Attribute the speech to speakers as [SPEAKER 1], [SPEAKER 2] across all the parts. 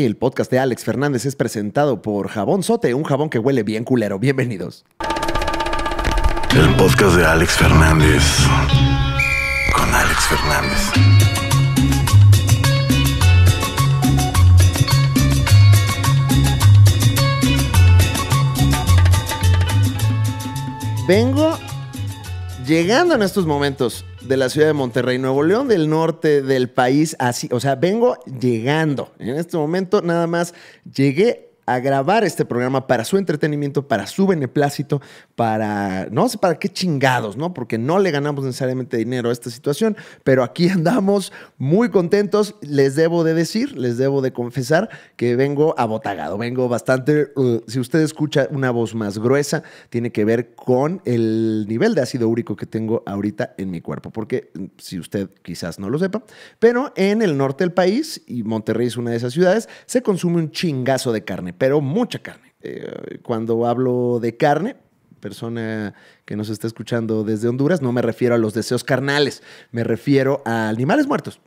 [SPEAKER 1] Y el podcast de Alex Fernández es presentado por Jabón Sote, un jabón que huele bien culero. Bienvenidos. El podcast de Alex Fernández. Con Alex Fernández. Vengo llegando en estos momentos de la ciudad de Monterrey, Nuevo León, del norte del país, así, o sea, vengo llegando. En este momento nada más llegué a grabar este programa para su entretenimiento, para su beneplácito, para no sé para qué chingados, ¿no? Porque no le ganamos necesariamente dinero a esta situación, pero aquí andamos muy contentos. Les debo de decir, les debo de confesar que vengo abotagado, vengo bastante. Uh, si usted escucha una voz más gruesa, tiene que ver con el nivel de ácido úrico que tengo ahorita en mi cuerpo, porque mm, si usted quizás no lo sepa, pero en el norte del país, y Monterrey es una de esas ciudades, se consume un chingazo de carne pero mucha carne. Eh, cuando hablo de carne, persona que nos está escuchando desde Honduras, no me refiero a los deseos carnales, me refiero a animales muertos.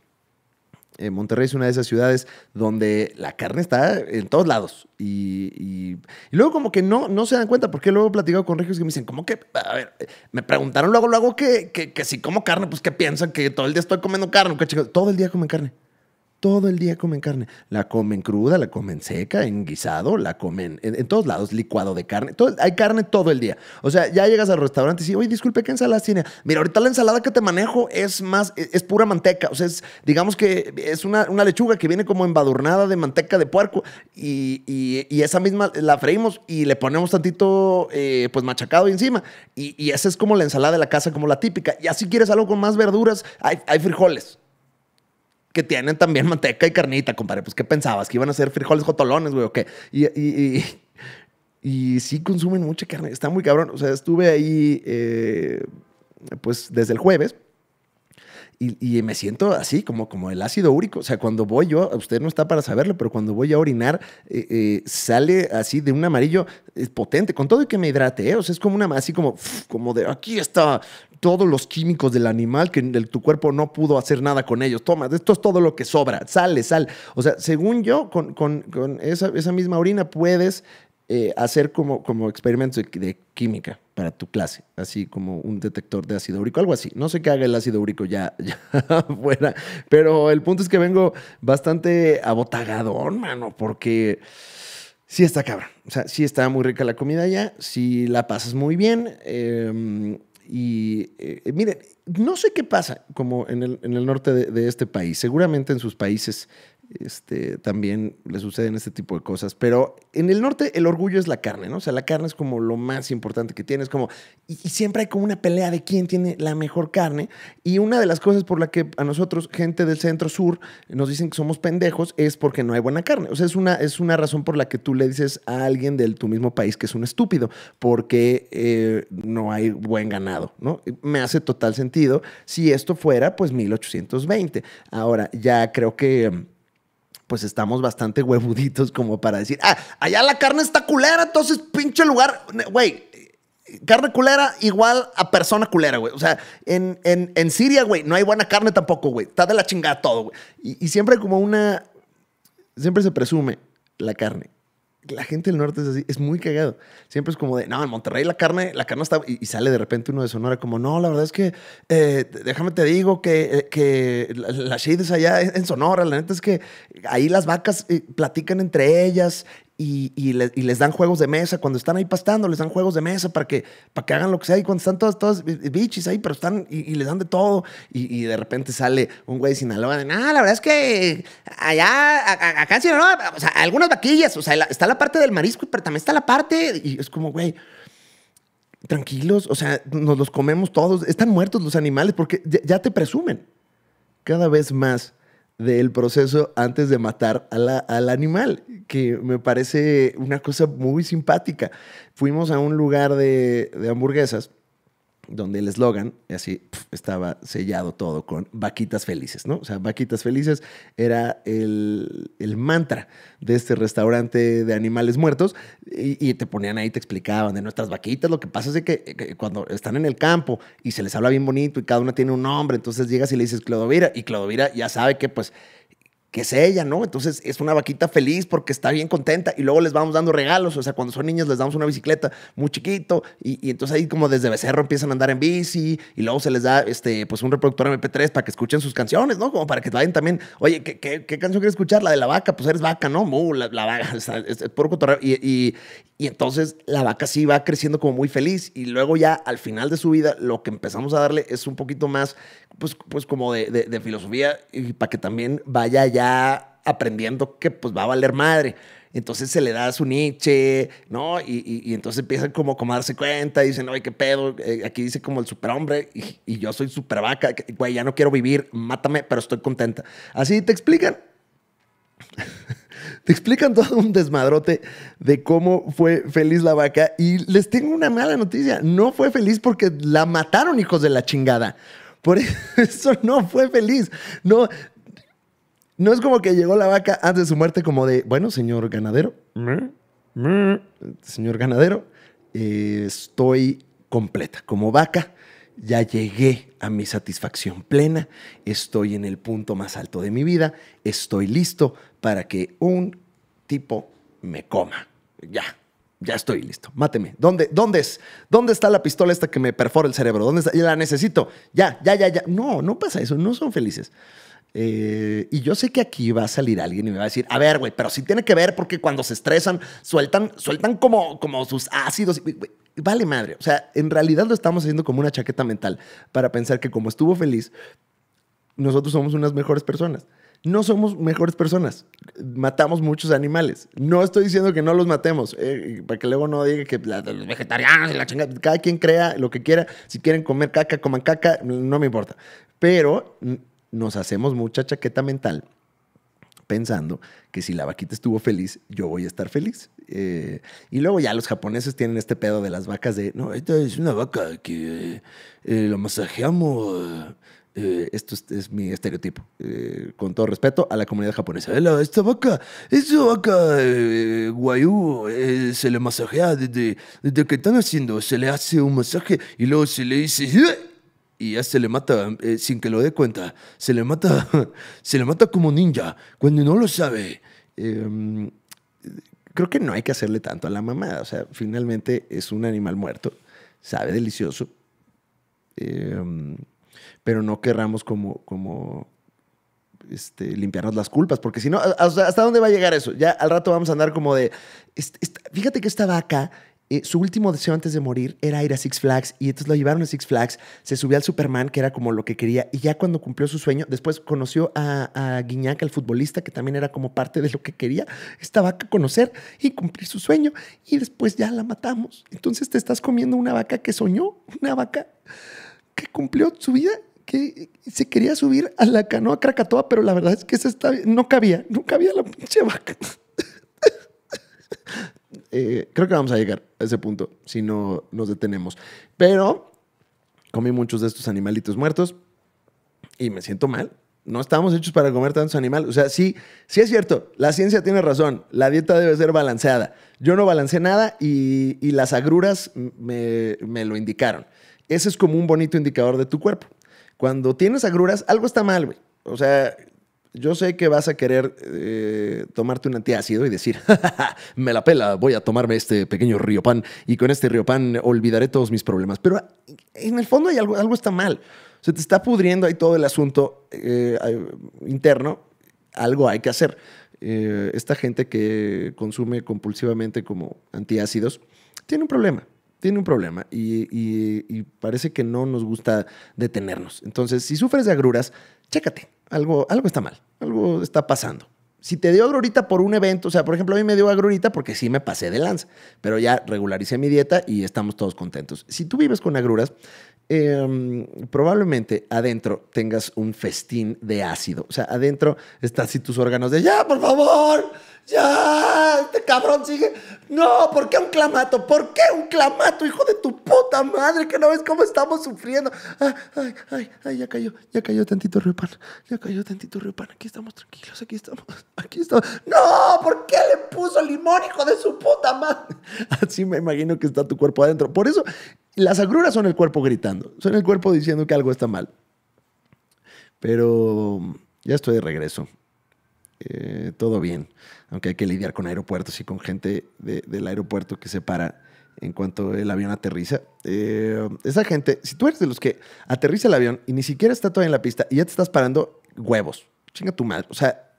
[SPEAKER 1] Eh, Monterrey es una de esas ciudades donde la carne está en todos lados. Y, luego como que no, no se dan cuenta, porque luego he platicado con regios que me dicen, ¿cómo que? A ver, me preguntaron luego, luego que, que, si como carne, pues que piensan que todo el día estoy comiendo carne, todo el día comen carne todo el día comen carne. La comen cruda, la comen seca, en guisado, la comen en, todos lados, licuado de carne. hay carne todo el día. O sea, ya llegas al restaurante y dices, oye, disculpe, ¿qué ensalada tiene? Mira, ahorita la ensalada que te manejo es más, e, es, pura manteca. O sea, es, digamos que es una, lechuga que viene como embadurnada de manteca de puerco y, esa misma la freímos y le ponemos tantito, eh, pues, machacado encima. Y, esa es como la ensalada de la casa, como la típica. Y así quieres algo con más verduras, hay frijoles que tienen también manteca y carnita, compadre. Pues, ¿qué pensabas? ¿Que iban a ser frijoles jotolones, güey, o qué? Y, y, sí consumen mucha carne. Está muy cabrón. O sea, estuve ahí, eh, pues, desde el jueves. Y, me siento así, como, como el ácido úrico. O sea, cuando voy yo, usted no está para saberlo, pero cuando voy a orinar, eh, eh, sale así de un amarillo es eh, potente, con todo y que me hidrate. O sea, es como una, así como, como de aquí está todos los químicos del animal que tu cuerpo no pudo hacer nada con ellos. Toma, esto es todo lo que sobra. Sale, sal. O sea, según yo, con, con, con esa, misma orina puedes hacer como, como experimentos de química para tu clase, así como un detector de ácido úrico, algo así. No sé qué haga el ácido úrico ya, ya afuera, pero el punto es que vengo bastante abotagado, mano, porque sí está cabrón. O sea, sí está muy rica la comida ya, sí la pasas muy bien. Em, y eh, eh, miren, no sé qué pasa como en el, norte de, de, este país, seguramente en sus países este, también le suceden este tipo de cosas. Pero en el norte el orgullo es la carne, ¿no? O sea, la carne es como lo más importante que tienes, como, y, siempre hay como una pelea de quién tiene la mejor carne. Y una de las cosas por la que a nosotros, gente del centro sur, nos dicen que somos pendejos es porque no hay buena carne. O sea, es una, es una razón por la que tú le dices a alguien del tu mismo país que es un estúpido, porque eh, no hay buen ganado, ¿no? Me hace total sentido si esto fuera, pues, 1820. Ahora, ya creo que pues estamos bastante huevuditos como para decir, ah, allá la carne está culera, entonces pinche lugar, güey, carne culera igual a persona culera, güey. O sea, en, en, Siria, güey, no hay buena carne tampoco, güey. Está de la chingada todo, güey. y siempre como una, siempre se presume la carne la gente del norte es así, es muy cagado. Siempre es como de, no, en Monterrey la carne, la carne está... Y, sale de repente uno de Sonora como, no, la verdad es que, eh, déjame te digo que, eh, que las la allá en, Sonora, la neta es que ahí las vacas eh, platican entre ellas y, les dan juegos de mesa. Cuando están ahí pastando, les dan juegos de mesa para que, para que hagan lo que sea. Y cuando están todas, todas bichis ahí, pero están y, les dan de todo. Y, de repente sale un güey sin Sinaloa. De, ah, la verdad es que allá, acá en Sinaloa, o sea, algunas vaquillas. O sea, está la parte del marisco, pero también está la parte. Y es como, güey. Tranquilos, o sea, nos los comemos todos. Están muertos los animales porque ya te presumen cada vez más del proceso antes de matar al animal, que me parece una cosa muy simpática. Fuimos a un lugar de hamburguesas donde el eslogan, así estaba sellado todo con vaquitas felices, ¿no? O sea, vaquitas felices era el, mantra de este restaurante de animales muertos y, te ponían ahí, te explicaban de nuestras vaquitas, lo que pasa es que, que, eh, eh, cuando están en el campo y se les habla bien bonito y cada una tiene un nombre, entonces llegas y le dices Clodovira y Clodovira ya sabe que pues que es ella, ¿no? Entonces es una vaquita feliz porque está bien contenta y luego les vamos dando regalos, o sea, cuando son niños les damos una bicicleta muy chiquito y, entonces ahí como desde becerro empiezan a andar en bici y luego se les da este, pues un reproductor MP3 para que escuchen sus canciones, ¿no? Como para que vayan también, oye, ¿qué, canción quieres escuchar? La de la vaca, pues eres vaca, ¿no? Mu, la, vaca, es, puro Y, y, entonces la vaca sí va creciendo como muy feliz y luego ya al final de su vida lo que empezamos a darle es un poquito más, pues, pues como de, filosofía y para que también vaya allá aprendiendo que pues va a valer madre. Entonces se le da su niche ¿no? Y, entonces empiezan como, a darse cuenta, dicen, oye, qué pedo, eh, aquí dice como el superhombre y, y yo soy supervaca, güey, ya no quiero vivir, mátame, pero estoy contenta. Así te explican. te explican todo un desmadrote de cómo fue feliz la vaca y les tengo una mala noticia, no fue feliz porque la mataron hijos de la chingada. Por eso no fue feliz. No, no es como que llegó la vaca antes de su muerte como de, bueno, señor ganadero, señor ganadero, eh, estoy completa como vaca, ya llegué a mi satisfacción plena, estoy en el punto más alto de mi vida, estoy listo para que un tipo me coma. Ya, ya estoy listo. Máteme. ¿Dónde, dónde es? ¿Dónde está la pistola esta que me perfora el cerebro? ¿Dónde está? La necesito. Ya, ya, ya, ya. No, no pasa eso. No son felices. Eh, y yo sé que aquí va a salir alguien y me va a decir, a ver, güey, pero sí tiene que ver porque cuando se estresan, sueltan, sueltan como, como sus ácidos. vale madre. O sea, en realidad lo estamos haciendo como una chaqueta mental para pensar que como estuvo feliz, nosotros somos unas mejores personas. No somos mejores personas. Matamos muchos animales. No estoy diciendo que no los matemos, eh, para que luego no diga que los vegetarianos y la chingada. Cada quien crea lo que quiera. Si quieren comer caca, coman caca. No me importa. Pero nos hacemos mucha chaqueta mental pensando que si la vaquita estuvo feliz, yo voy a estar feliz. Eh, y luego ya los japoneses tienen este pedo de las vacas de, no, esta es una vaca que eh, eh, la masajeamos. esto es, mi estereotipo, con todo respeto a la comunidad japonesa. Esta vaca, esta vaca guayú, se le masajea desde, desde que están haciendo, se le hace un masaje y luego se le dice y ya se le mata eh, sin que lo dé cuenta. Se le mata, se le mata como ninja cuando no lo sabe. Em, creo que no hay que hacerle tanto a la mamada. O sea, finalmente es un animal muerto, sabe delicioso, em, pero no querramos como, como este, limpiarnos las culpas, porque si no, ¿hasta dónde va a llegar eso? Ya al rato vamos a andar como de, fíjate que esta vaca eh, su último deseo antes de morir era ir a Six Flags y entonces lo llevaron a Six Flags, se subió al Superman, que era como lo que quería, y ya cuando cumplió su sueño, después conoció a, a el futbolista, que también era como parte de lo que quería, esta vaca conocer y cumplir su sueño, y después ya la matamos. Entonces te estás comiendo una vaca que soñó, una vaca que cumplió su vida que se quería subir a la canoa Krakatoa, pero la verdad es que esa no cabía, no cabía la pinche vaca. Eh, creo que vamos a llegar a ese punto si no nos detenemos. Pero comí muchos de estos animalitos muertos y me siento mal. No estamos hechos para comer tantos animales. O sea, sí, sí es cierto. La ciencia tiene razón. La dieta debe ser balanceada. Yo no balanceé nada y, las agruras me, me lo indicaron. Ese es como un bonito indicador de tu cuerpo. Cuando tienes agruras, algo está mal, güey. O sea, yo sé que vas a querer eh, tomarte un antiácido y decir, me la pela, voy a tomarme este pequeño río pan y con este río pan olvidaré todos mis problemas. Pero eh, en el fondo hay algo, algo está mal. Se te está pudriendo ahí todo el asunto eh, interno. Algo hay que hacer. esta gente que consume compulsivamente como antiácidos tiene un problema tiene un problema y, y, parece que no nos gusta detenernos. Entonces, si sufres de agruras, chécate algo, está mal, algo está pasando. Si te dio agrurita por un evento, o sea, por ejemplo, a mí me dio agrurita porque sí me pasé de lanza, pero ya regularicé mi dieta y estamos todos contentos. Si tú vives con agruras, Em, probablemente adentro tengas un festín de ácido. O sea, adentro están así tus órganos de ya, por favor, ya, este cabrón sigue. No, ¿por qué un clamato? ¿Por qué un clamato, hijo de tu puta madre? Que no ves cómo estamos sufriendo. Ah, ay, ay, ay, ya cayó, ya cayó tantito pan. ya cayó tantito pan. Aquí estamos tranquilos, aquí estamos, aquí estamos. No, ¿por qué le puso limón, hijo de su puta madre? Así me imagino que está tu cuerpo adentro. Por eso las agruras son el cuerpo gritando, son el cuerpo diciendo que algo está mal. Pero um, ya estoy de regreso. Eh, todo bien, aunque hay que lidiar con aeropuertos y con gente del aeropuerto que se para en cuanto el avión aterriza. Eh, um, esa gente, si tú eres de los que aterriza el avión y ni siquiera está todavía en la pista y ya te estás parando, huevos, chinga tu madre. O sea,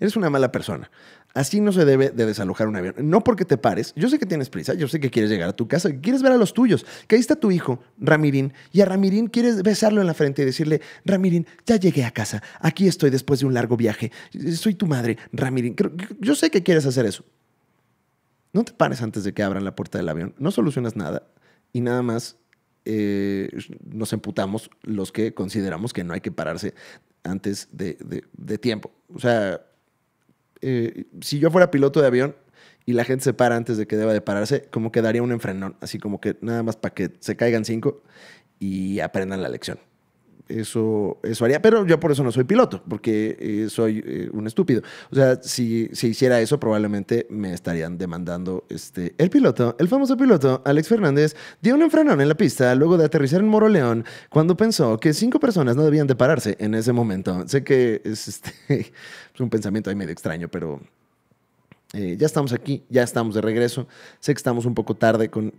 [SPEAKER 1] Eres una mala persona. Así no se debe de desalojar un avión. No porque te pares. Yo sé que tienes prisa, yo sé que quieres llegar a tu casa, quieres ver a los tuyos, que ahí está tu hijo, Ramirín, y a Ramirín quieres besarlo en la frente y decirle, Ramirín, ya llegué a casa, aquí estoy después de un largo viaje, soy tu madre, Ramirín. Yo sé que quieres hacer eso. No te pares antes de que abran la puerta del avión, no solucionas nada y nada más eh, nos emputamos los que consideramos que no hay que pararse antes de, de tiempo. O sea, eh, si yo fuera piloto de avión y la gente se para antes de que deba de pararse, como que daría un enfrenón, así como que nada más para que se caigan cinco y aprendan la lección eso, eso haría. Pero yo por eso no soy piloto, porque eh, soy eh, un estúpido. O sea, si, si hiciera eso, probablemente me estarían demandando este, el piloto, el famoso piloto, Alex Fernández, dio un enfrenón en la pista luego de aterrizar en Moro León cuando pensó que cinco personas no debían de pararse en ese momento. Sé que es este, un pensamiento ahí medio extraño, pero eh, ya estamos aquí, ya estamos de regreso. Sé que estamos un poco tarde con,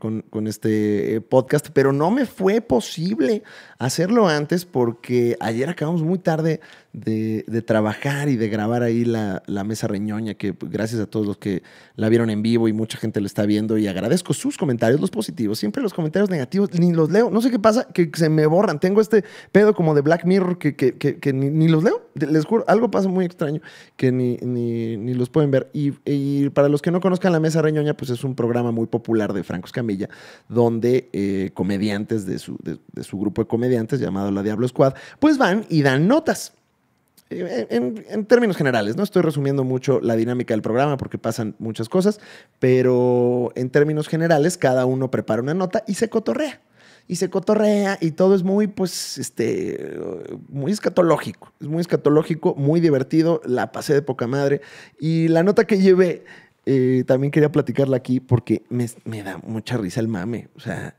[SPEAKER 1] este eh, podcast, pero no me fue posible hacerlo antes porque ayer acabamos muy tarde de, trabajar y de grabar ahí la, mesa reñoña, que pues, gracias a todos los que la vieron en vivo y mucha gente lo está viendo y agradezco sus comentarios, los positivos, siempre los comentarios negativos, ni los leo, no sé qué pasa, que se me borran, tengo este pedo como de Black Mirror que, ni, los leo, les juro, algo pasa muy extraño que ni, ni, los pueden ver. Y, para los que no conozcan la mesa reñoña, pues es un programa muy popular de francos camilla donde eh, comediantes de su, de su grupo de comediantes llamado La Diablo Squad, pues van y dan notas en, términos generales, no estoy resumiendo mucho la dinámica del programa porque pasan muchas cosas, pero en términos generales cada uno prepara una nota y se cotorrea. Y se cotorrea y todo es muy, pues, este, muy escatológico. Es muy escatológico, muy divertido, la pasé de poca madre. Y la nota que llevé, eh, también quería platicarla aquí porque me, me da mucha risa el mame. O sea,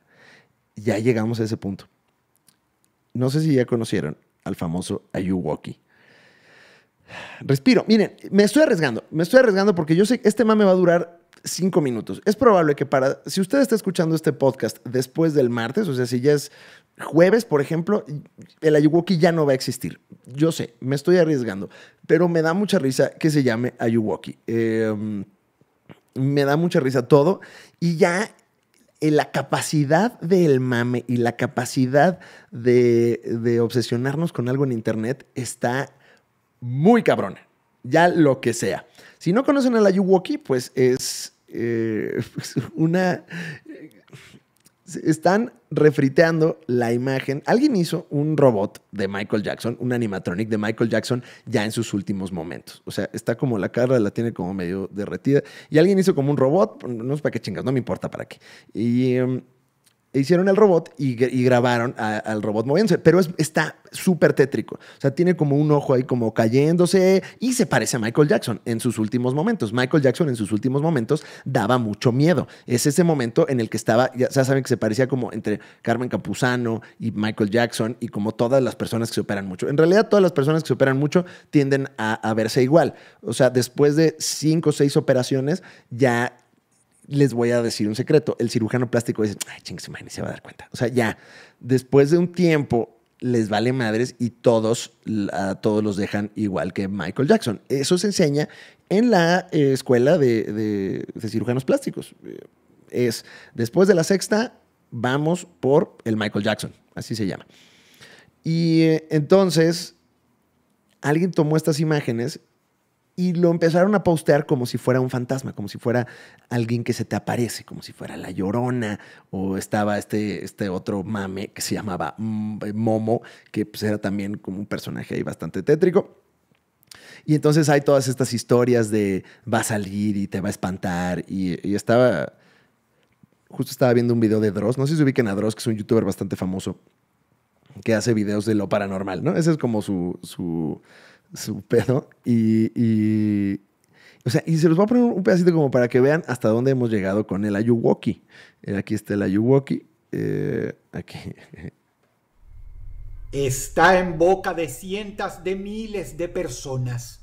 [SPEAKER 1] ya llegamos a ese punto. No sé si ya conocieron al famoso Ayuwoki. Respiro. Miren, me estoy arriesgando. Me estoy arriesgando porque yo sé que este mame va a durar cinco minutos. Es probable que para. Si usted está escuchando este podcast después del martes, o sea, si ya es jueves, por ejemplo, el Ayuwoki ya no va a existir. Yo sé, me estoy arriesgando. Pero me da mucha risa que se llame Ayuwoki. Em, me da mucha risa todo. Y ya eh, la capacidad del mame y la capacidad de obsesionarnos con algo en Internet está muy cabrona, ya lo que sea. Si no conocen a la Yuwoki, pues es eh, una... Están refriteando la imagen. Alguien hizo un robot de Michael Jackson, un animatronic de Michael Jackson ya en sus últimos momentos. O sea, está como la cara, la tiene como medio derretida. Y alguien hizo como un robot, no sé para qué chingas, no me importa para qué. Y... Em, hicieron el robot y, grabaron al robot moviéndose, pero está súper tétrico. O sea, tiene como un ojo ahí como cayéndose y se parece a Michael Jackson en sus últimos momentos. Michael Jackson en sus últimos momentos daba mucho miedo. Es ese momento en el que estaba, ya saben que se parecía como entre Carmen Capuzano y Michael Jackson y como todas las personas que se operan mucho. En realidad, todas las personas que se operan mucho tienden a verse igual. O sea, después de cinco o seis operaciones ya les voy a decir un secreto. El cirujano plástico dice, ay, ching, se va a dar cuenta. O sea, ya, después de un tiempo, les vale madres y todos, a todos los dejan igual que Michael Jackson. Eso se enseña en la eh, escuela de, cirujanos plásticos. Eh, es después de la sexta, vamos por el Michael Jackson, así se llama. Y eh, entonces, alguien tomó estas imágenes y lo empezaron a postear como si fuera un fantasma, como si fuera alguien que se te aparece, como si fuera la llorona, o estaba este, este otro mame que se llamaba mm, eh, Momo, que pues era también como un personaje ahí bastante tétrico. Y entonces hay todas estas historias de va a salir y te va a espantar. Y, estaba. Justo estaba viendo un video de Dross. No sé si se ubiquen a Dross, que es un youtuber bastante famoso que hace videos de lo paranormal, ¿no? Ese es como su su pedo y, y, se los voy a poner un pedacito como para que vean hasta dónde hemos llegado con el Ayuwoki. Eh, aquí está el Ayuwoki. Eh, aquí. Está en boca de cientos de miles de personas.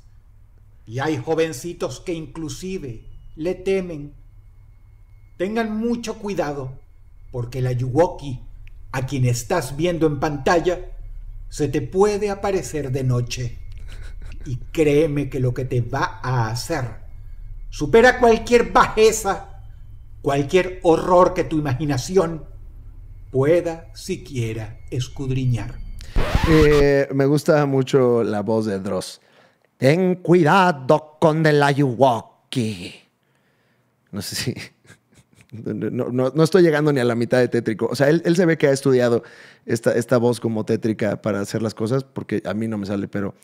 [SPEAKER 1] Y hay jovencitos que inclusive le temen. Tengan mucho cuidado, porque el Ayuwoki, a quien estás viendo en pantalla, se te puede aparecer de noche y créeme que lo que te va a hacer supera cualquier bajeza, cualquier horror que tu imaginación pueda siquiera escudriñar. Eh, me gusta mucho la voz de Dross. Ten cuidado con el ayuwoki. No sé si... No, estoy llegando ni a la mitad de tétrico. O sea, él, se ve que ha estudiado esta, esta, voz como tétrica para hacer las cosas, porque a mí no me sale, pero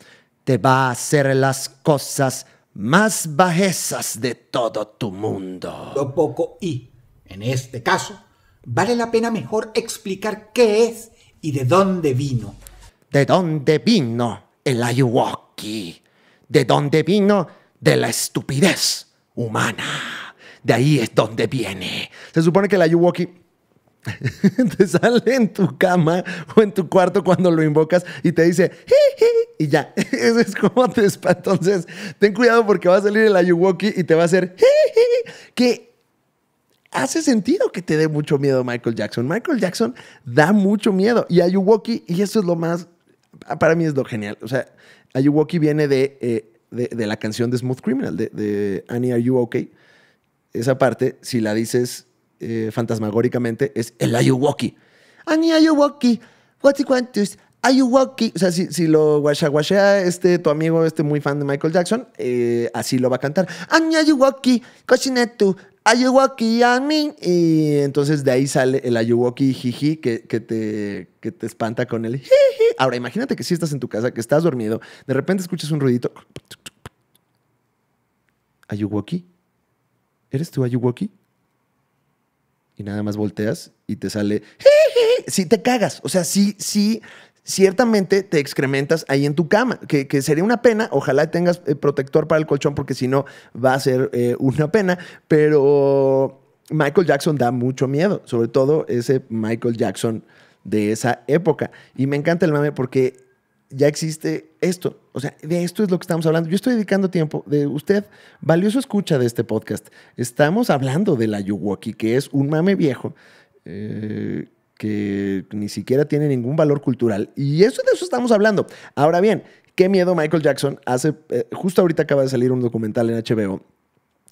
[SPEAKER 1] te va a hacer las cosas más bajezas de todo tu mundo. Lo poco y, en este caso, vale la pena mejor explicar qué es y de dónde vino. ¿De dónde vino el ayahuasca? ¿De dónde vino? De la estupidez humana. De ahí es donde viene. Se supone que el ayahuasca te sale en tu cama o en tu cuarto cuando lo invocas y te dice, y ya. Eso es como te Entonces, ten cuidado porque va a salir el Ayuwoki y te va a hacer, que hace sentido que te dé mucho miedo Michael Jackson. Michael Jackson da mucho miedo. Y Ayuwoki, y eso es lo más, para mí es lo genial. O sea, Ayuwoki viene de, eh, de, la canción de Smooth Criminal, de, de Annie, Are You Okay? Esa parte, si la dices eh, fantasmagóricamente es el Ayuwoki. Ani Ayuwoki, Ayuwoki. O sea, si, si lo washa este, tu amigo, este muy fan de Michael Jackson, eh, así lo va a cantar. Ani Ayuwoki, Koshinetu, Ayuwoki, mí Y entonces de ahí sale el Ayuwoki jiji que, te, que te espanta con el jiji. Ahora, imagínate que si estás en tu casa, que estás dormido, de repente escuchas un ruidito. Ayuwoki. ¿Eres tú Ayuwoki? y nada más volteas y te sale. Si sí, te cagas. O sea, sí, sí, ciertamente te excrementas ahí en tu cama, que, sería una pena. Ojalá tengas eh, protector para el colchón, porque si no va a ser eh, una pena. Pero Michael Jackson da mucho miedo, sobre todo ese Michael Jackson de esa época. Y me encanta el mame porque ya existe esto. O sea, de esto es lo que estamos hablando. Yo estoy dedicando tiempo de usted, valioso escucha de este podcast. Estamos hablando de la Yuwoki, que es un mame viejo eh, que ni siquiera tiene ningún valor cultural. Y eso de eso estamos hablando. Ahora bien, qué miedo Michael Jackson hace, eh, justo ahorita acaba de salir un documental en HBO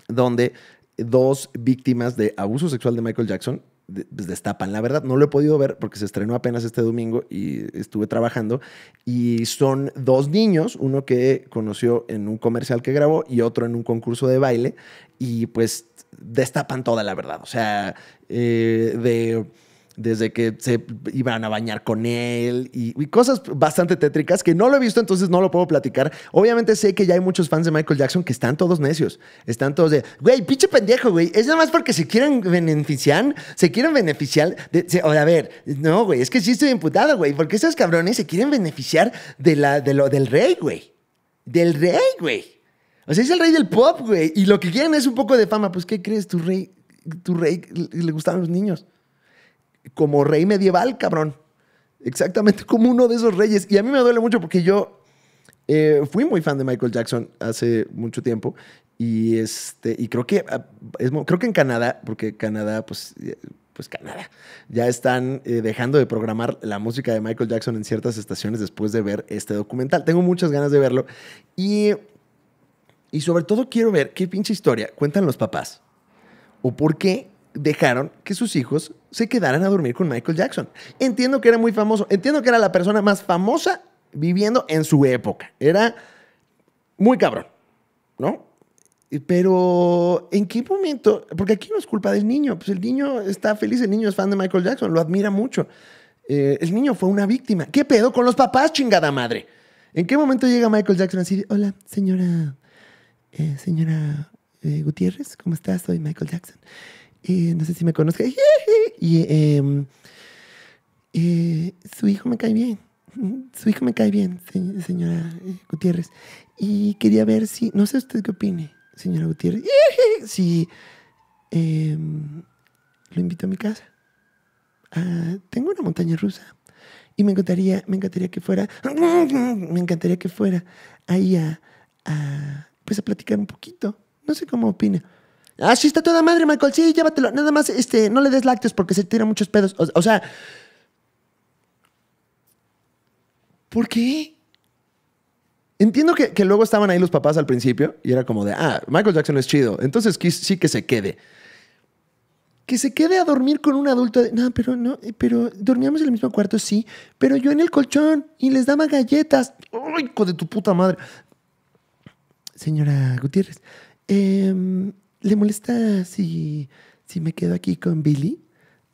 [SPEAKER 1] donde dos víctimas de abuso sexual de Michael Jackson pues, destapan la verdad. No lo he podido ver porque se estrenó apenas este domingo y estuve trabajando. Y son dos niños, uno que conoció en un comercial que grabó y otro en un concurso de baile. Y pues destapan toda la verdad. O sea, eh, de desde que se iban a bañar con él y, cosas bastante tétricas que no lo he visto, entonces no lo puedo platicar. Obviamente sé que ya hay muchos fans de Michael Jackson que están todos necios, están todos de, güey, pinche pendejo, güey, es nada más porque se quieren beneficiar, se quieren beneficiar, de, a ver, no, güey, es que sí estoy imputado, güey, porque esos cabrones se quieren beneficiar de, la, de lo, del rey, güey, del rey, güey. O sea, es el rey del pop, güey, y lo que quieren es un poco de fama, pues, ¿qué crees? Tu rey, tu rey le gustaban los niños como rey medieval, cabrón. Exactamente como uno de esos reyes. Y a mí me duele mucho porque yo eh, fui muy fan de Michael Jackson hace mucho tiempo. Y, este, y creo, que, ah, creo que en Canadá, porque Canadá, pues, eh, pues Canadá, ya están eh, dejando de programar la música de Michael Jackson en ciertas estaciones después de ver este documental. Tengo muchas ganas de verlo. Y, y sobre todo quiero ver qué pinche historia cuentan los papás o por qué dejaron que sus hijos se quedaran a dormir con Michael Jackson. Entiendo que era muy famoso, entiendo que era la persona más famosa viviendo en su época. Era muy cabrón, ¿no? Pero, ¿en qué momento? Porque aquí no es culpa del niño. Pues el niño está feliz, el niño es fan de Michael Jackson, lo admira mucho. Eh, el niño fue una víctima. ¿Qué pedo con los papás, chingada madre? ¿En qué momento llega Michael Jackson así? Hola, señora, eh, señora eh, Gutiérrez, ¿cómo estás? Soy Michael Jackson. Eh, no sé si me conozca. Y em, eh, su hijo me cae bien. Su hijo me cae bien, señora eh, Gutiérrez. Y quería ver si, no sé usted qué opine, señora Gutiérrez, si em, lo invito a mi casa. Ah, tengo una montaña rusa y me encantaría, me encantaría que fuera, me encantaría que fuera ahí a, a pues a platicar un poquito. No sé cómo opina. Ah, sí, está toda madre, Michael. Sí, llévatelo. Nada más, este, no le des lácteos porque se tira muchos pedos. O, sea. ¿Por qué? Entiendo que, luego estaban ahí los papás al principio y era como de, ah, Michael Jackson es chido, entonces sí que se quede. Que se quede a dormir con un adulto. no, pero no, pero dormíamos en el mismo cuarto, sí, pero yo en el colchón y les daba galletas. ¡Ay, hijo de tu puta madre! Señora Gutiérrez, eh, ¿le molesta si, me quedo aquí con Billy?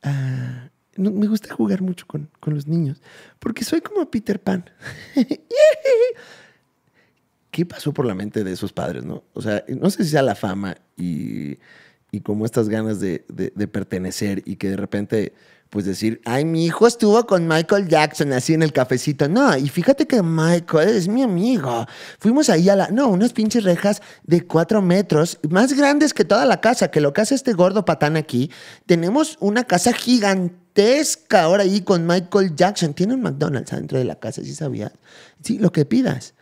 [SPEAKER 1] Ah, me gusta jugar mucho con, los niños, porque soy como Peter Pan. ¿Qué pasó por la mente de esos padres, no? O sea, no sé si sea la fama y, y como estas ganas de pertenecer y que de repente pues decir, ay, mi hijo estuvo con Michael Jackson así en el cafecito. No, y fíjate que Michael es mi amigo. Fuimos ahí a la, no, unas pinches rejas de cuatro metros, más grandes que toda la casa, que lo que hace este gordo patán aquí. Tenemos una casa gigantesca ahora ahí con Michael Jackson. Tiene un McDonald's adentro de la casa, si sabías? Sí, lo que pidas.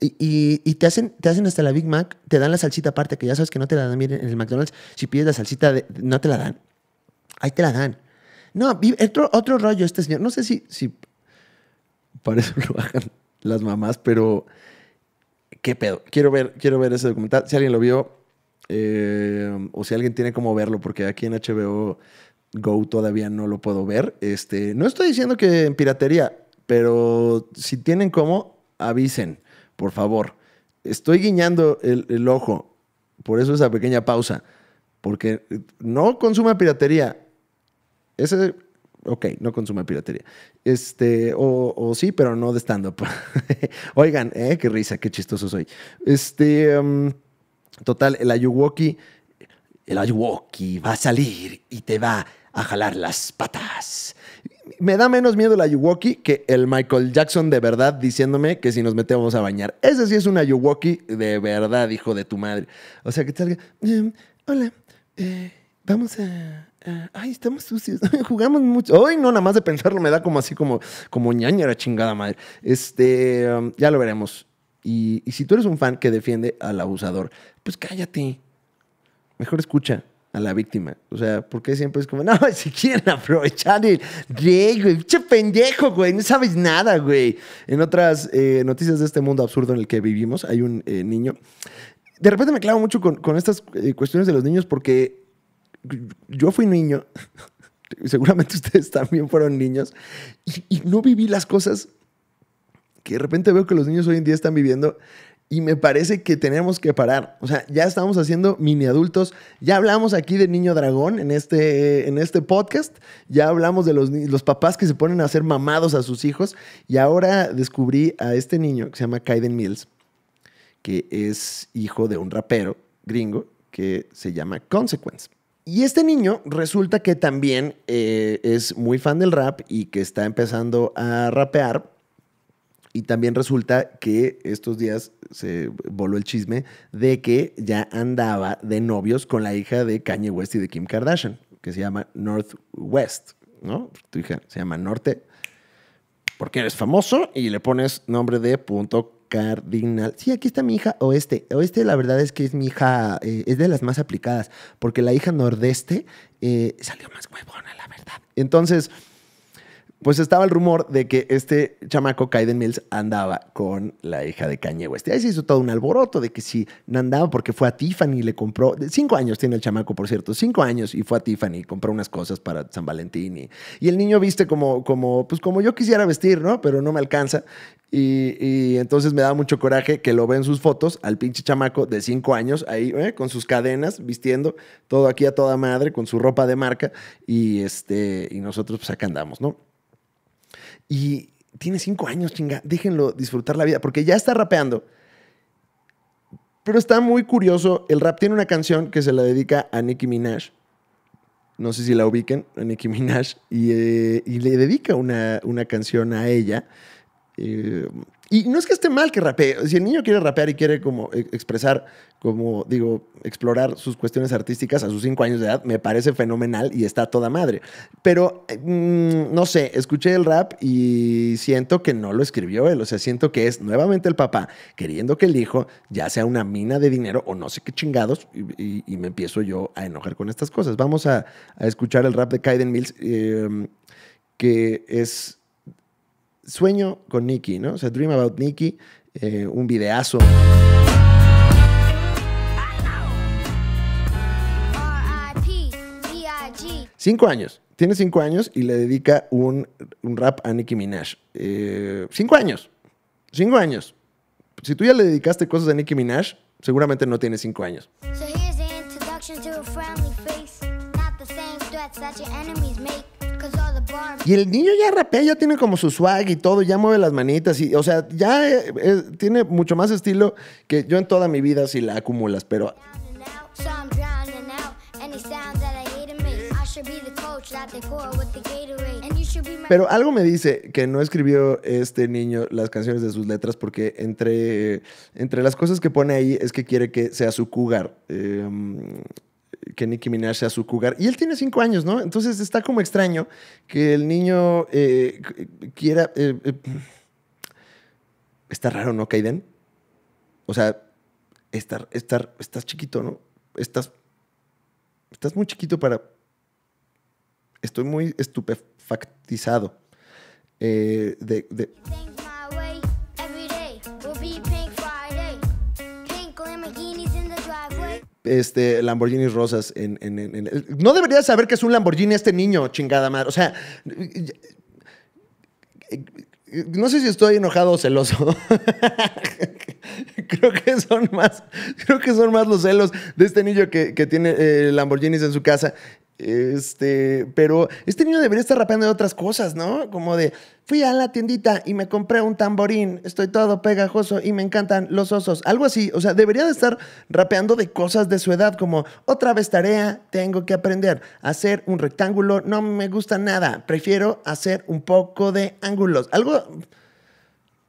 [SPEAKER 1] Y, te, hacen, te hacen hasta la Big Mac, te dan la salsita aparte, que ya sabes que no te la dan Miren, en el McDonald's. Si pides la salsita, no te la dan. Ahí te la dan. No, otro, otro rollo este señor. No sé si, si para eso lo las mamás, pero qué pedo. Quiero ver, quiero ver ese documental. Si alguien lo vio eh, o si alguien tiene cómo verlo, porque aquí en HBO Go todavía no lo puedo ver. Este, no estoy diciendo que en piratería, pero si tienen cómo, avisen, por favor. Estoy guiñando el, el ojo, por eso esa pequeña pausa, porque no consuma piratería, ese, ok, no consume piratería. Este, o, o sí, pero no de stand-up. Oigan, eh, qué risa, qué chistoso soy. Este, em, total, el Ayuwoki, el Ayuwoki va a salir y te va a jalar las patas. Me da menos miedo el Ayuwoki que el Michael Jackson de verdad diciéndome que si nos metemos a bañar. Ese sí es un Ayuwoki de verdad, hijo de tu madre. O sea, que salga, em, hola, eh, vamos a ay, estamos sucios, jugamos mucho. Hoy no, nada más de pensarlo me da como así como, como ñaña, la chingada madre. Este, um, ya lo veremos. Y, si tú eres un fan que defiende al abusador, pues cállate. Mejor escucha a la víctima. O sea, porque siempre es como, no, si quieren aprovechar el rey, güey, pendejo, güey, no sabes nada, güey. En otras eh, noticias de este mundo absurdo en el que vivimos, hay un eh, niño. De repente me clavo mucho con, estas eh, cuestiones de los niños porque yo fui niño, seguramente ustedes también fueron niños, y, no viví las cosas que de repente veo que los niños hoy en día están viviendo. Y me parece que tenemos que parar. O sea, ya estamos haciendo mini adultos. Ya hablamos aquí de Niño Dragón en este, en este podcast. Ya hablamos de los, los papás que se ponen a hacer mamados a sus hijos. Y ahora descubrí a este niño que se llama Kaiden Mills, que es hijo de un rapero gringo que se llama Consequence. Y este niño resulta que también eh, es muy fan del rap y que está empezando a rapear. Y también resulta que estos días se voló el chisme de que ya andaba de novios con la hija de Kanye West y de Kim Kardashian, que se llama North West, ¿no? Tu hija se llama Norte, porque eres famoso y le pones nombre de punto Cardinal. Sí, aquí está mi hija Oeste. Oeste, la verdad es que es mi hija, eh, es de las más aplicadas, porque la hija Nordeste eh, salió más huevona, la verdad. Entonces, pues estaba el rumor de que este chamaco, Kaiden Mills, andaba con la hija de Kanye West. Y ahí se hizo todo un alboroto de que si no andaba porque fue a Tiffany y le compró. Cinco años tiene el chamaco, por cierto, cinco años y fue a Tiffany y compró unas cosas para San Valentín. Y, el niño viste como, como, pues como yo quisiera vestir, ¿no? Pero no me alcanza. Y, entonces me da mucho coraje que lo ven sus fotos al pinche chamaco de cinco años, ahí ¿eh? con sus cadenas, vistiendo todo aquí a toda madre, con su ropa de marca, y, este, y nosotros pues acá andamos, ¿no? Y tiene cinco años, chinga. Déjenlo disfrutar la vida, porque ya está rapeando. Pero está muy curioso. El rap tiene una canción que se la dedica a Nicki Minaj. No sé si la ubiquen, a Nicki Minaj. Y, eh, le dedica una, canción a ella. Eh, y no es que esté mal que rapee. Si el niño quiere rapear y quiere como e, expresar, como digo, explorar sus cuestiones artísticas a sus cinco años de edad, me parece fenomenal y está toda madre. Pero eh, mm, no sé, escuché el rap y siento que no lo escribió él. O sea, siento que es nuevamente el papá queriendo que el hijo ya sea una mina de dinero o no sé qué chingados. Y, me empiezo yo a enojar con estas cosas. Vamos a, escuchar el rap de Kaiden Mills, eh, que es Sueño con Nicky, ¿no? O sea, Dream About Nicky, eh, un videazo. Cinco años. Tiene cinco años y le dedica un, un rap a Nicki Minaj. Eh, cinco años. Cinco años. Si tú ya le dedicaste cosas a Nicki Minaj, seguramente no tiene cinco años. Y el niño ya rapea, ya tiene como su swag y todo, ya mueve las manitas. Y, o sea, ya eh, eh, tiene mucho más estilo que yo en toda mi vida si la acumulas, pero. Pero algo me dice que no escribió este niño las canciones de sus letras porque entre, entre las cosas que pone ahí es que quiere que sea su cugar. Em, que Nicki Minaj sea su cugar. Y él tiene cinco años, ¿no? Entonces está como extraño que el niño eh, quiera... Eh, eh, está raro, ¿no, Kaiden? O sea, estar, estar, estás chiquito, ¿no? Estás, estás muy chiquito para... Estoy muy estupefactizado de... este, Lamborghinis rosas en, No debería saber que es un Lamborghini este niño, chingada madre. O sea, no sé si estoy enojado o celoso. creo que son más, creo que son más los celos de este niño que, tiene eh, Lamborghinis en su casa. Este, pero este niño debería estar rapeando de otras cosas, ¿no? Como de, fui a la tiendita y me compré un tamborín, estoy todo pegajoso y me encantan los osos, algo así, o sea, debería de estar rapeando de cosas de su edad, como, otra vez tarea, tengo que aprender, a hacer un rectángulo, no me gusta nada, prefiero hacer un poco de ángulos, algo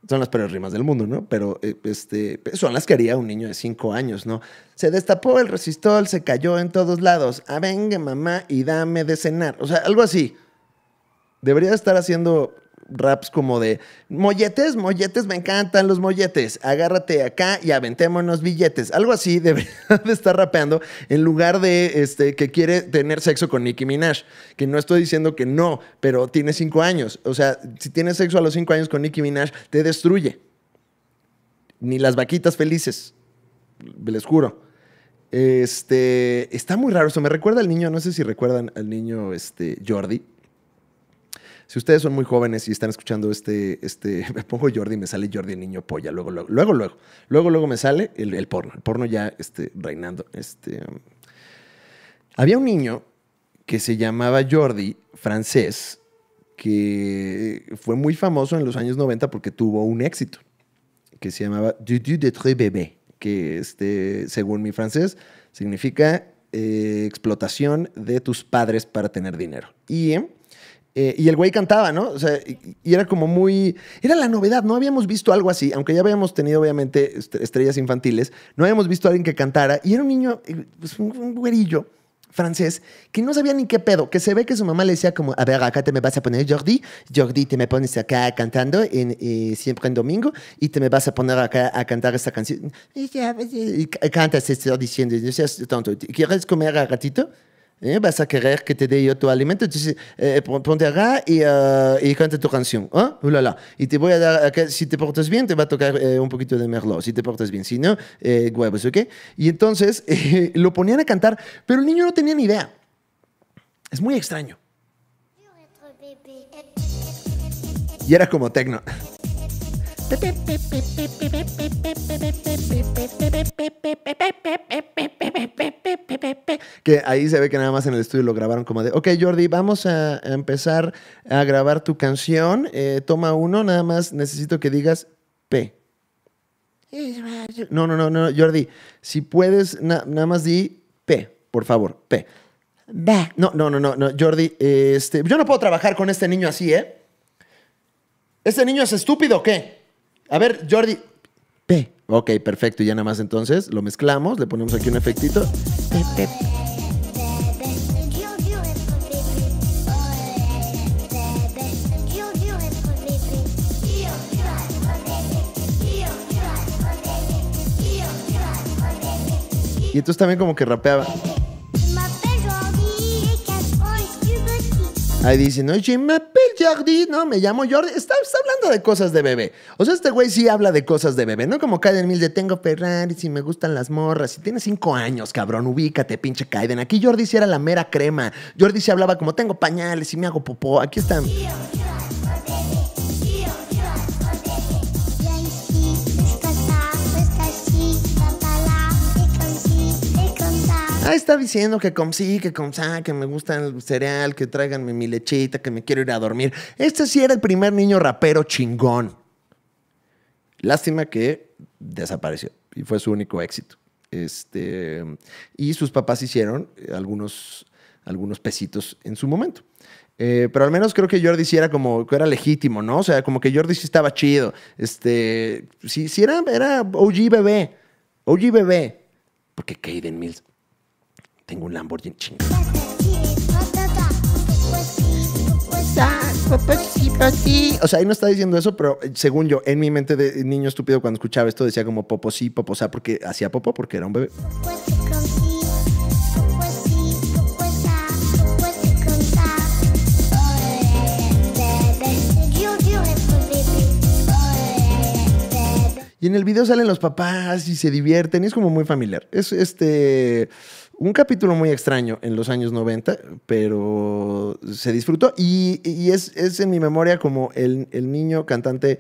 [SPEAKER 1] son las peores rimas del mundo, ¿no? Pero eh, este, son las que haría un niño de cinco años, ¿no? Se destapó el resistol, se cayó en todos lados. Ah, venga, mamá, y dame de cenar. O sea, algo así. Debería estar haciendo raps como de molletes, molletes, me encantan los molletes, agárrate acá y aventémonos billetes. Algo así debería de estar rapeando en lugar de este, que quiere tener sexo con Nicki Minaj. Que no estoy diciendo que no, pero tiene cinco años. O sea, si tienes sexo a los cinco años con Nicki Minaj, te destruye. Ni las vaquitas felices, les juro. Este, está muy raro, eso me recuerda al niño, no sé si recuerdan al niño este, Jordi si ustedes son muy jóvenes y están escuchando este, este me pongo Jordi me sale Jordi niño polla, luego, luego, luego, luego, luego, me sale el, porno, el porno ya este, reinando. Este, um. había un niño que se llamaba Jordi, francés, que fue muy famoso en los años 90 porque tuvo un éxito, que se llamaba Dudu de Bébé, que este, según mi francés significa eh, explotación de tus padres para tener dinero. Y eh, y el güey cantaba, ¿no? O sea, y, era como muy. Era la novedad, no habíamos visto algo así, aunque ya habíamos tenido, obviamente, estrellas infantiles, no habíamos visto a alguien que cantara. Y era un niño, eh, pues, un, güerillo francés que no sabía ni qué pedo, que se ve que su mamá le decía como, a ver, acá te me vas a poner Jordi, Jordi te me pones acá cantando en, eh, siempre en domingo y te me vas a poner acá a cantar esta canción. Y, cantas esto diciendo, no seas tonto, ¿quieres comer a ratito? Vas a querer que te dé yo tu alimento, entonces ponte acá y, canta tu canción. Y te voy a dar, si te portas bien, te va a tocar eh, un poquito de merlot, si te portas bien, si no, eh, huevos, ¿ok? Y entonces eh, lo ponían a cantar, pero el niño no tenía ni idea. Es muy extraño. Y era como tecno. que ahí se ve que nada más en el estudio lo grabaron como de, ok Jordi, vamos a empezar a grabar tu canción, eh, toma uno, nada más necesito que digas P. No, no, no, no, Jordi, si puedes, nada más di P, por favor, P. No, no, no, no, no, Jordi, este, yo no puedo trabajar con este niño así, ¿eh? ¿Este niño es estúpido o qué? A ver, Jordi, Ok, perfecto. Y ya nada más entonces lo mezclamos, le ponemos aquí un efectito. Y entonces también como que rapeaba. Ahí dicen, oye, me Jordi, no, me llamo Jordi. Está, hablando de cosas de bebé. O sea, este güey sí habla de cosas de bebé, ¿no? Como Kaiden Mills de tengo Ferrari, si me gustan las morras, si tiene cinco años, cabrón, ubícate, pinche Kaiden. Aquí Jordi sí era la mera crema. Jordi sí hablaba como tengo pañales y me hago popó. Aquí están. Ah, está diciendo que com sí, que com que me gusta el cereal, que tráiganme mi lechita, que me quiero ir a dormir. Este sí era el primer niño rapero chingón. Lástima que desapareció y fue su único éxito. Este, y sus papás hicieron algunos, algunos pesitos en su momento. Eh, pero al menos creo que Jordi sí era como que era legítimo, ¿no? O sea, como que Jordi sí estaba chido. Este, sí, era, era OG bebé. OG bebé. Porque Caden Mills tengo un Lamborghini chingado. O sea, ahí no está diciendo eso, pero eh, según yo, en mi mente de niño estúpido, cuando escuchaba esto, decía como popo sí, popo sa, porque hacía popo porque era un bebé. Y en el video salen los papás y se divierten y es como muy familiar. Es este un capítulo muy extraño en los años 90, pero se disfrutó. Y, es, en mi memoria como el, niño cantante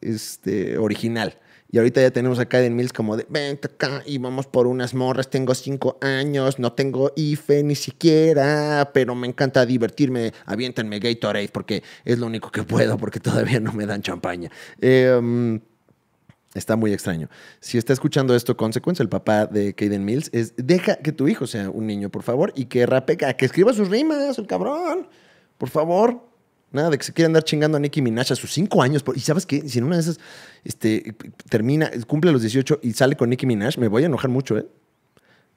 [SPEAKER 1] este, original. Y ahorita ya tenemos acá Caden Mills como de, ven acá y vamos por unas morras, tengo cinco años, no tengo IFE ni siquiera, pero me encanta divertirme, aviéntenme Gatorade porque es lo único que puedo, porque todavía no me dan champaña. Eh, Está muy extraño. Si está escuchando esto, Consequence, el papá de Caden Mills, es deja que tu hijo sea un niño, por favor, y que rapeca, que escriba sus rimas, el cabrón. Por favor. Nada, de que se quiera andar chingando a Nicki Minaj a sus cinco años. y sabes qué, si en una de esas este, termina, cumple los 18 y sale con Nicki Minaj, me voy a enojar mucho, ¿eh?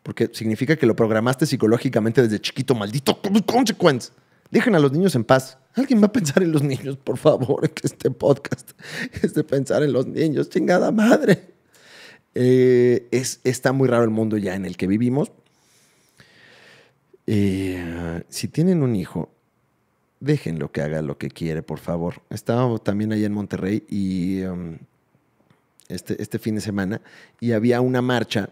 [SPEAKER 1] Porque significa que lo programaste psicológicamente desde chiquito, maldito Consequence. Dejen a los niños en paz. Alguien va a pensar en los niños, por favor, que este podcast es de pensar en los niños, chingada madre. Eh, es, está muy raro el mundo ya en el que vivimos. Eh, si tienen un hijo, déjenlo que haga lo que quiere, por favor. Estaba también allá en Monterrey y um, este, este fin de semana y había una marcha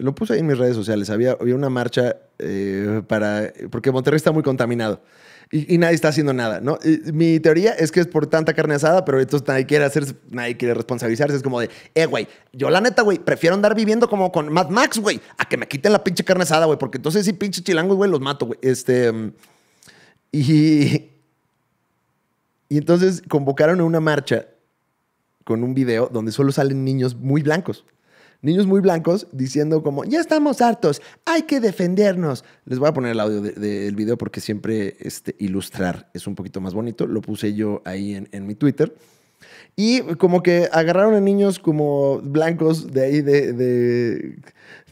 [SPEAKER 1] lo puse ahí en mis redes sociales. Había, había una marcha eh, para. Porque Monterrey está muy contaminado. Y, nadie está haciendo nada, ¿no? mi teoría es que es por tanta carne asada, pero entonces nadie quiere hacer nadie quiere responsabilizarse. Es como de, eh, güey, yo la neta, güey, prefiero andar viviendo como con Mad Max, güey, a que me quiten la pinche carne asada, güey, porque entonces si pinche chilangos, güey, los mato, güey. Este. Y. Y entonces convocaron a una marcha con un video donde solo salen niños muy blancos niños muy blancos diciendo como, ya estamos hartos, hay que defendernos. Les voy a poner el audio del video porque siempre este, ilustrar es un poquito más bonito. Lo puse yo ahí en, mi Twitter. Y como que agarraron a niños como blancos de ahí de, de,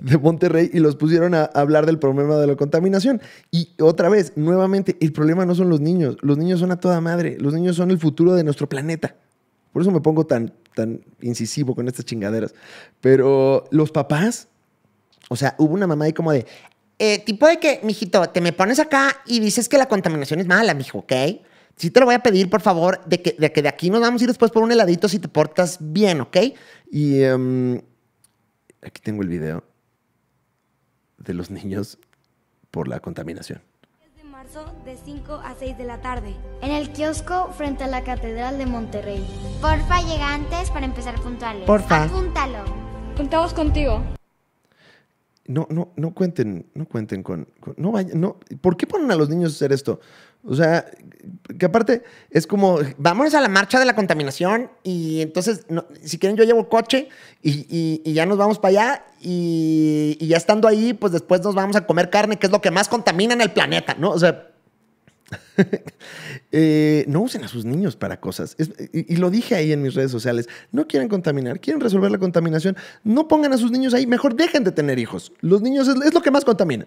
[SPEAKER 1] de Monterrey y los pusieron a hablar del problema de la contaminación. Y otra vez, nuevamente, el problema no son los niños. Los niños son a toda madre. Los niños son el futuro de nuestro planeta. Por eso me pongo tan, tan incisivo con estas chingaderas. Pero los papás, o sea, hubo una mamá ahí como de, eh, tipo de que, mijito, te me pones acá y dices que la contaminación es mala, mijo, ¿ok? Sí te lo voy a pedir, por favor, de que de, que de aquí nos vamos a ir después por un heladito si te portas bien, ¿ok? Y em, aquí tengo el video de los niños por la contaminación de 5 a 6 de la tarde. En el kiosco frente a la Catedral de Monterrey. Porfa, llega antes para empezar puntuales. Porfa. Apúntalo. Contamos contigo. No, no, no cuenten, no cuenten con. no vayan, no. ¿Por qué ponen a los niños a hacer esto? O sea, que aparte es como, vamos a la marcha de la contaminación y entonces, si quieren, yo llevo coche y, ya nos vamos para allá y, ya estando ahí, pues después nos vamos a comer carne, que es lo que más contamina en el planeta, ¿no? O sea, eh, no usen a sus niños para cosas. y, lo dije ahí en mis redes sociales, no quieren contaminar, quieren resolver la contaminación, no pongan a sus niños ahí, mejor dejen de tener hijos. Los niños es lo que más contamina.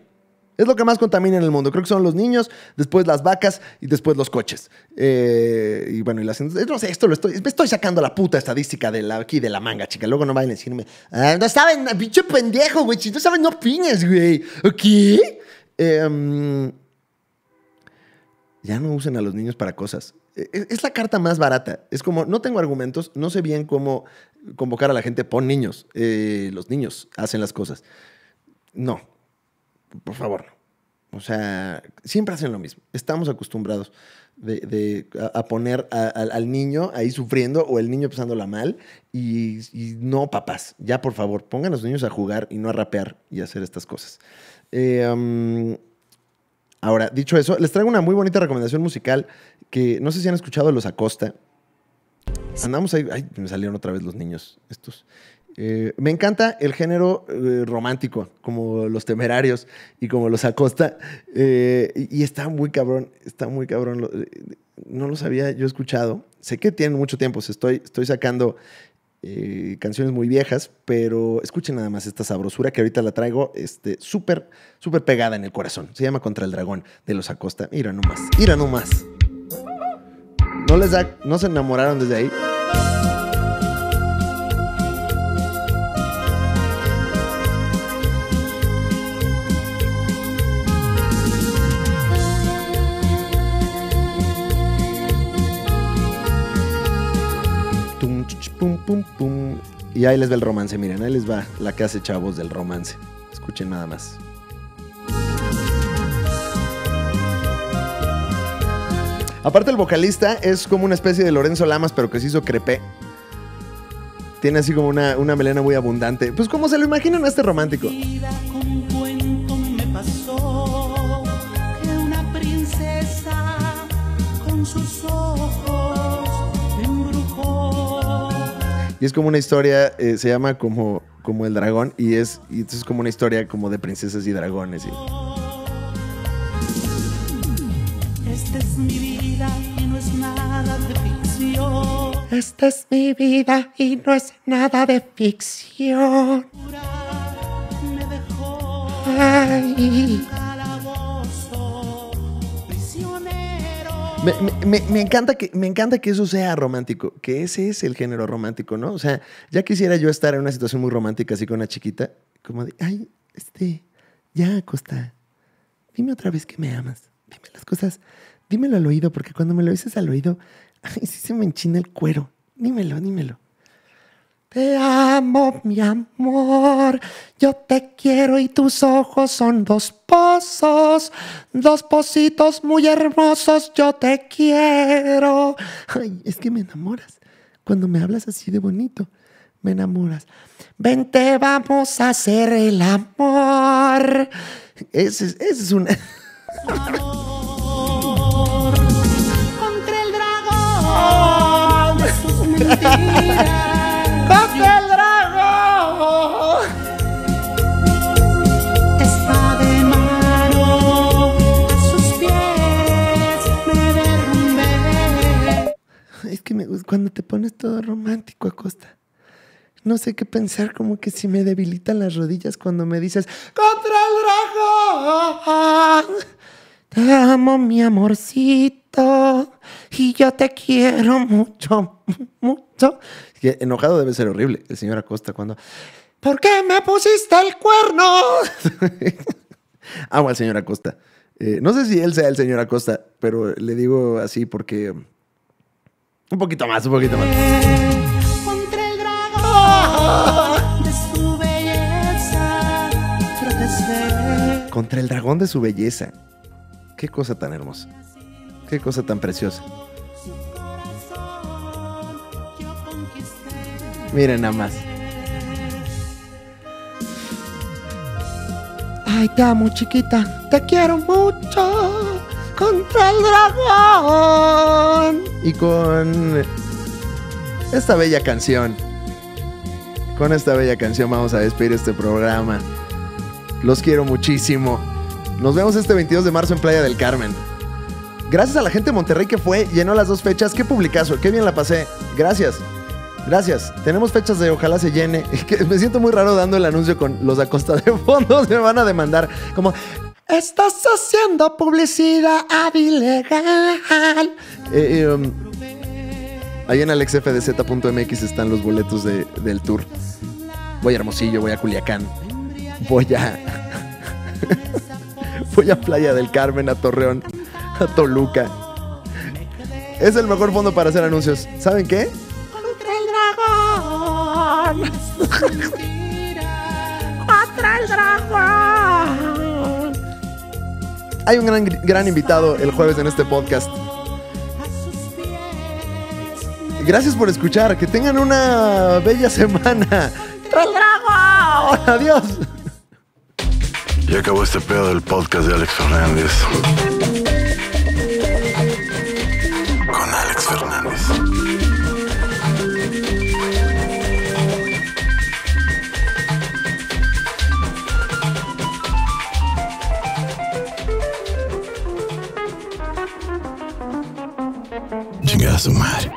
[SPEAKER 1] Es lo que más contamina en el mundo. Creo que son los niños, después las vacas y después los coches. Eh, y bueno, y las. No sé, esto lo estoy. estoy sacando la puta estadística de la, aquí de la manga, chica. Luego no vayan a decirme. Ah, no saben, pinche pendejo, güey. Si no saben, no opines, güey. ¿Qué? Em, ya no usen a los niños para cosas. E-, e-, es la carta más barata. Es como, no tengo argumentos, no sé bien cómo convocar a la gente, pon niños. Eh, los niños hacen las cosas. No, por favor. O sea, siempre hacen lo mismo. Estamos acostumbrados de, a, poner al niño ahí sufriendo o el niño pasándola mal. Y, no, papás, ya por favor, pongan a los niños a jugar y no a rapear y hacer estas cosas. Eh, um, ahora, dicho eso, les traigo una muy bonita recomendación musical que no sé si han escuchado los Acosta. Andamos ahí. Ay, me salieron otra vez los niños estos. Eh, me encanta el género eh, romántico, como los temerarios y como los Acosta. Eh, y, está muy cabrón, está muy cabrón. No los había yo escuchado. Sé que tienen mucho tiempo, estoy, estoy sacando canciones muy viejas, pero escuchen nada más esta sabrosura que ahorita la traigo este, súper, este, súper pegada en el corazón. Se llama Contra el Dragón de los Acosta. Mira nomás, mira nomás. No les da, no se enamoraron desde ahí. Y ahí les va el romance, miren, ahí les va la que hace chavos del romance. Escuchen nada más. Aparte el vocalista es como una especie de Lorenzo Lamas, pero que se hizo crepé. Tiene así como una, melena muy abundante. Pues como se lo imaginan a este romántico. con Sus Y es como una historia, eh, se llama como, como el dragón y es, y como una historia como de princesas y dragones. Esta es mi vida y no es nada de ficción. Esta es mi vida y no es nada de ficción.
[SPEAKER 2] Ay.
[SPEAKER 1] Me, me, encanta que, me encanta que eso sea romántico, que ese es el género romántico, ¿no? O sea, ya quisiera yo estar en una situación muy romántica así con una chiquita, como de, ay, este, ya, Costa, dime otra vez que me amas, dime las cosas, dímelo al oído, porque cuando me lo dices al oído, ay, sí se me enchina el cuero, dímelo, dímelo. Te amo, mi amor, yo te quiero y tus ojos son dos pozos, dos pocitos muy hermosos, yo te quiero. Ay, es que me enamoras cuando me hablas así de bonito, me enamoras. Vente, vamos a hacer el amor. Ese es, un... Amor, contra el dragón el dragón! Está de mano a sus pies me derrumbe Es que me, gusta cuando te pones todo romántico, a costa No sé qué pensar, como que si me debilitan las rodillas cuando me dices ¡Contra el dragón! Te amo, mi amorcito, y yo te quiero mucho, mucho. Que enojado debe ser horrible el señor Acosta cuando... ¿Por qué me pusiste el cuerno? Amo al señor Acosta. Eh, no sé si él sea el señor Acosta, pero le digo así porque... Un poquito más, un poquito más. Contra el dragón de su belleza. Contra el dragón de su belleza. Qué cosa tan hermosa. Qué cosa tan preciosa. Miren nada más. Ay, te amo, chiquita. Te quiero mucho. Contra el dragón. Y con esta bella canción. Con esta bella canción vamos a despedir este programa. Los quiero muchísimo. Nos vemos este 22 de marzo en Playa del Carmen. Gracias a la gente de Monterrey que fue, llenó las dos fechas. Qué publicazo, qué bien la pasé. Gracias. Gracias. Tenemos fechas de ojalá se llene. me siento muy raro dando el anuncio con los a costa de fondos. Me van a demandar como... Estás haciendo publicidad ilegal. Eh, eh um, ahí en alexfdz.mx están los boletos del tour. Voy a Hermosillo, voy a Culiacán. Voy a... voy a Playa del Carmen, a Torreón, a Toluca. Es el mejor fondo para hacer anuncios. ¿Saben qué? el dragón! Hay un gran, gran invitado el jueves en este podcast. Gracias por escuchar. Que tengan una bella semana. el dragón! ¡Adiós! Y acabó este pedo del podcast de Alex Fernández. mar